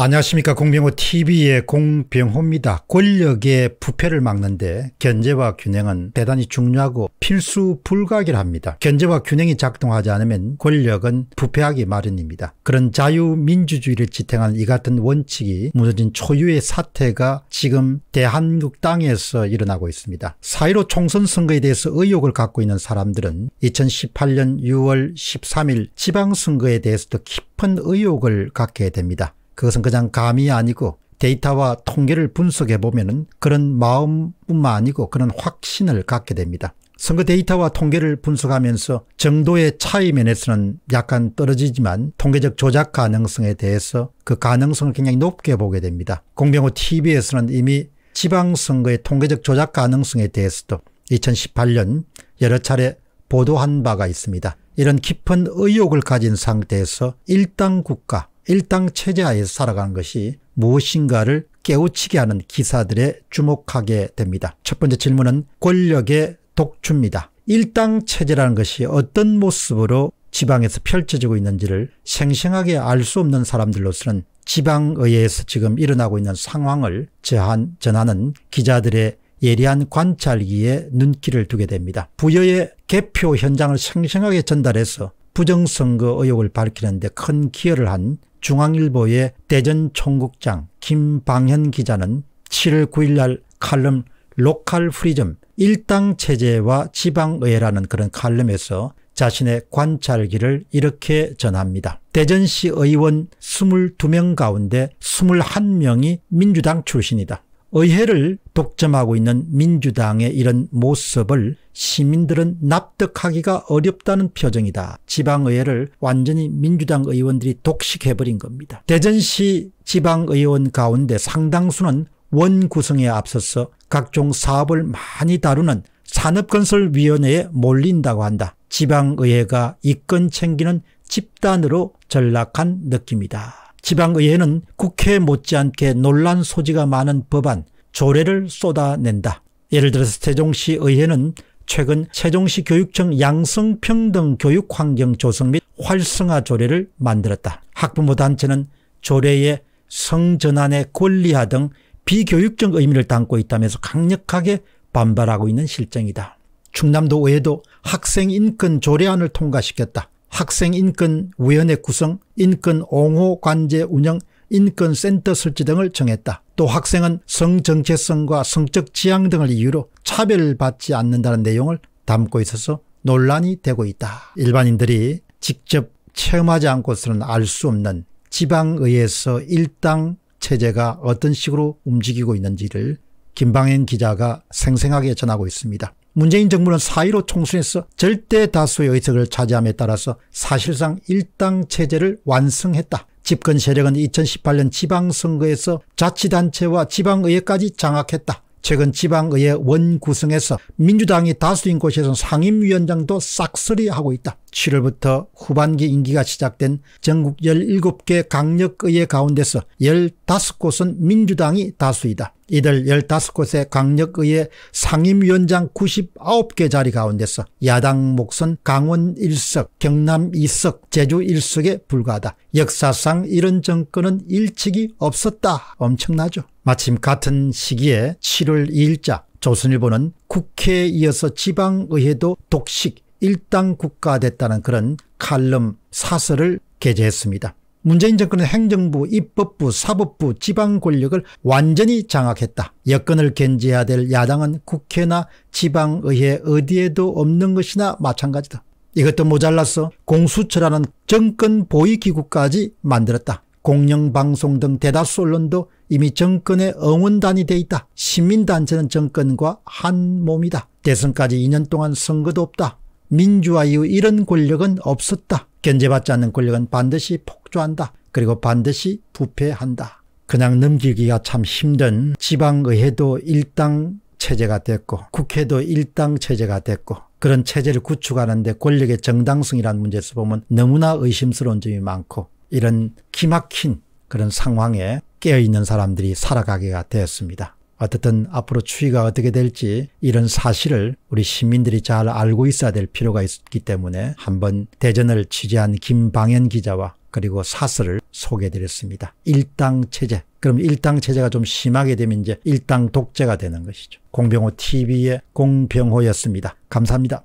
안녕하십니까 공병호 tv의 공병호입니다. 권력의 부패를 막는데 견제와 균형은 대단히 중요하고 필수 불가결합니다. 견제와 균형이 작동하지 않으면 권력은 부패하기 마련입니다. 그런 자유민주주의를 지탱한 이 같은 원칙이 무너진 초유의 사태가 지금 대한국 땅에서 일어나고 있습니다. 사이로 총선 선거에 대해서 의혹을 갖고 있는 사람들은 2018년 6월 13일 지방선거에 대해서도 깊은 의혹을 갖게 됩니다. 그것은 그냥 감이 아니고 데이터와 통계를 분석해 보면 그런 마음뿐만 아니고 그런 확신을 갖게 됩니다. 선거 데이터와 통계를 분석하면서 정도의 차이 면에서는 약간 떨어지지만 통계적 조작 가능성에 대해서 그 가능성을 굉장히 높게 보게 됩니다. 공병호 tv에서는 이미 지방선거의 통계적 조작 가능성에 대해서도 2018년 여러 차례 보도한 바가 있습니다. 이런 깊은 의욕을 가진 상태에서 일당 국가 일당 체제하에서 살아가는 것이 무엇인가를 깨우치게 하는 기사들에 주목하게 됩니다. 첫 번째 질문은 권력의 독주입니다. 일당 체제라는 것이 어떤 모습으로 지방에서 펼쳐지고 있는지를 생생하게 알 수 없는 사람들로서는 지방의회에서 지금 일어나고 있는 상황을 제한, 전하는 기자들의 예리한 관찰기에 눈길을 두게 됩니다. 부여의 개표 현장을 생생하게 전달해서 부정선거 의혹을 밝히는 데 큰 기여를 한 중앙일보의 대전 총국장 김방현 기자는 7월 9일 날 칼럼 로컬 프리즘 일당체제와 지방의회라는 그런 칼럼에서 자신의 관찰기를 이렇게 전합니다. 대전시 의원 22명 가운데 21명이 민주당 출신이다. 의회를 독점하고 있는 민주당의 이런 모습을 시민들은 납득하기가 어렵다는 표정이다. 지방의회를 완전히 민주당 의원들이 독식해버린 겁니다. 대전시 지방의원 가운데 상당수는 원구성에 앞서서 각종 사업을 많이 다루는 산업건설위원회에 몰린다고 한다. 지방의회가 이권 챙기는 집단으로 전락한 느낌이다. 지방의회는 국회 못지않게 논란 소지가 많은 법안 조례를 쏟아낸다. 예를 들어서 세종시 의회는 최근 세종시 교육청 양성평등 교육환경 조성 및 활성화 조례를 만들었다. 학부모 단체는 조례의 성전환의 권리화 등 비교육적 의미를 담고 있다면서 강력하게 반발하고 있는 실정이다. 충남도 의회도 학생 인권 조례안을 통과시켰다. 학생인권위원회 구성, 인권옹호관제 운영, 인권센터 설치 등을 정했다. 또 학생은 성정체성과 성적 지향 등을 이유로 차별받지 않는다는 내용을 담고 있어서 논란이 되고 있다. 일반인들이 직접 체험하지 않고서는 알 수 없는 지방의회에서 일당 체제가 어떤 식으로 움직이고 있는지를 김방현 기자가 생생하게 전하고 있습니다. 문재인 정부는 4.15 총선에서 절대 다수의 의석을 차지함에 따라서 사실상 일당 체제를 완성했다. 집권 세력은 2018년 지방선거에서 자치단체와 지방의회까지 장악했다. 최근 지방의회 원구성에서 민주당이 다수인 곳에서 상임위원장도 싹쓸이하고 있다. 7월부터 후반기 임기가 시작된 전국 17개 강력의회 가운데서 15곳은 민주당이 다수이다. 이들 15곳의 강력의회 상임위원장 99개 자리 가운데서 야당 목선 강원 1석, 경남 2석, 제주 1석에 불과하다. 역사상 이런 정권은 일찍이 없었다. 엄청나죠. 마침 같은 시기에 7월 2일자 조선일보는 국회에 이어서 지방의회도 독식 일당 국가됐다는 그런 칼럼 사설을 게재했습니다. 문재인 정권은 행정부, 입법부, 사법부, 지방 권력을 완전히 장악했다. 여건을 견제해야 될 야당은 국회나 지방의회 어디에도 없는 것이나 마찬가지다. 이것도 모자라서 공수처라는 정권 보위기구까지 만들었다. 공영방송 등 대다수 언론도 이미 정권의 응원단이 돼 있다. 시민단체는 정권과 한 몸이다. 대선까지 2년 동안 선거도 없다. 민주화 이후 이런 권력은 없었다. 견제받지 않는 권력은 반드시 폭주한다. 그리고 반드시 부패한다. 그냥 넘기기가 참 힘든 지방의회도 일당 체제가 됐고 국회도 일당 체제가 됐고 그런 체제를 구축하는데 권력의 정당성이라는 문제에서 보면 너무나 의심스러운 점이 많고 이런 기막힌 그런 상황에 깨어있는 사람들이 살아가게가 되었습니다. 어떻든 앞으로 추위가 어떻게 될지 이런 사실을 우리 시민들이 잘 알고 있어야 될 필요가 있기 때문에 한번 대전을 취재한 김방현 기자와 그리고 사설을 소개해드렸습니다. 일당체제. 그럼 일당체제가 좀 심하게 되면 이제 일당 독재가 되는 것이죠. 공병호 TV의 공병호였습니다. 감사합니다.